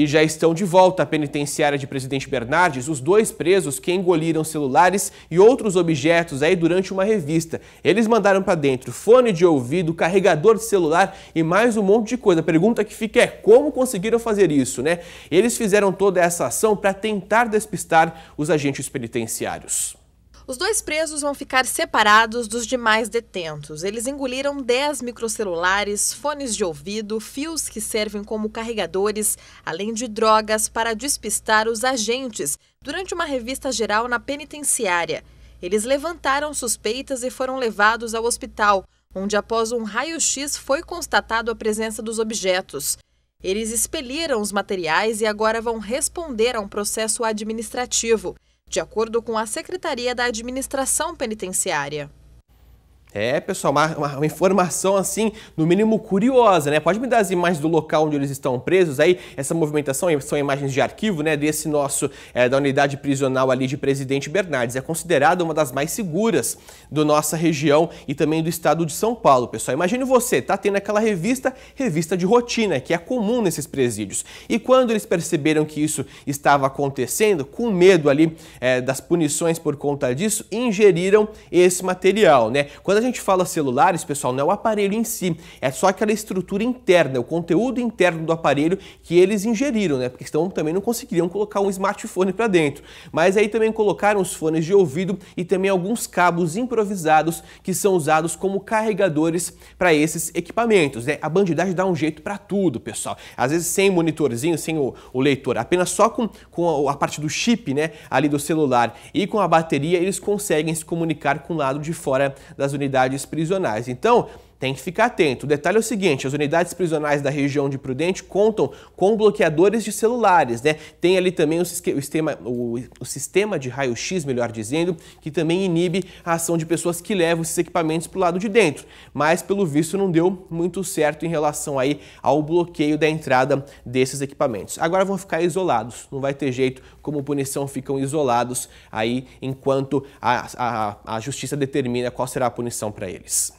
e já estão de volta à penitenciária de Presidente Bernardes os dois presos que engoliram celulares e outros objetos aí durante uma revista. Eles mandaram para dentro fone de ouvido, carregador de celular e mais um monte de coisa. A pergunta que fica é como conseguiram fazer isso, né? Eles fizeram toda essa ação para tentar despistar os agentes penitenciários. Os dois presos vão ficar separados dos demais detentos. Eles engoliram 10 microcelulares, fones de ouvido, fios que servem como carregadores, além de drogas para despistar os agentes durante uma revista geral na penitenciária. Eles levantaram suspeitas e foram levados ao hospital, onde, após um raio-x, foi constatado a presença dos objetos. Eles expeliram os materiais e agora vão responder a um processo administrativo de acordo com a Secretaria da Administração Penitenciária. É, pessoal, uma, uma, informação assim, no mínimo curiosa, né? Pode me dar as imagens do local onde eles estão presos aí? Essa movimentação são imagens de arquivo, né? Desse nosso, é, da unidade prisional ali de Presidente Bernardes. É considerada uma das mais seguras da nossa região e também do estado de São Paulo, pessoal. Imagine você, tá tendo aquela revista, revista de rotina, que é comum nesses presídios. E quando eles perceberam que isso estava acontecendo, com medo ali é, das punições por conta disso, ingeriram esse material, né? Quando quando a gente fala celulares, pessoal, não é o aparelho em si, é só aquela estrutura interna, é o conteúdo interno do aparelho que eles ingeriram, né? Porque estão também não conseguiriam colocar um smartphone para dentro. Mas aí também colocaram os fones de ouvido e também alguns cabos improvisados que são usados como carregadores para esses equipamentos. Né? A bandidagem dá um jeito para tudo, pessoal. Às vezes sem monitorzinho, sem o, o leitor, apenas só com, com a, a parte do chip, né, ali do celular e com a bateria, eles conseguem se comunicar com o lado de fora das unidades unidades prisionais. Então, tem que ficar atento. O detalhe é o seguinte: as unidades prisionais da região de Prudente contam com bloqueadores de celulares, né? Tem ali também o sistema, o, o sistema de raio-x, melhor dizendo, que também inibe a ação de pessoas que levam esses equipamentos para o lado de dentro. Mas, pelo visto, não deu muito certo em relação aí ao bloqueio da entrada desses equipamentos. Agora vão ficar isolados, não vai ter jeito, como punição ficam isolados aí enquanto a, a, a justiça determina qual será a punição para eles.